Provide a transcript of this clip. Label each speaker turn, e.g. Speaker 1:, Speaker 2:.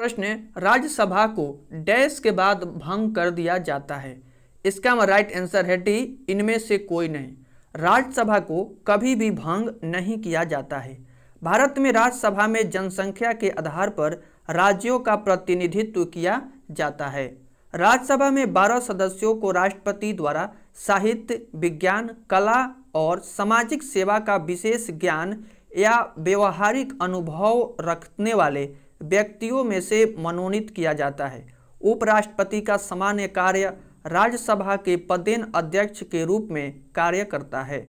Speaker 1: प्रश्न राज्यसभा को डैश के बाद भंग कर दिया जाता है इसका राइट आंसर है डी इनमें से कोई नहीं राज्यसभा को कभी भी भंग नहीं किया जाता है भारत में राज्यसभा में जनसंख्या के आधार पर राज्यों का प्रतिनिधित्व किया जाता है राज्यसभा में 12 सदस्यों को राष्ट्रपति द्वारा साहित्य विज्ञान कला और सामाजिक सेवा का विशेष ज्ञान या व्यवहारिक अनुभव रखने वाले व्यक्तियों में से मनोनीत किया जाता है उपराष्ट्रपति का सामान्य कार्य राज्यसभा के पदेन अध्यक्ष के रूप में कार्य करता है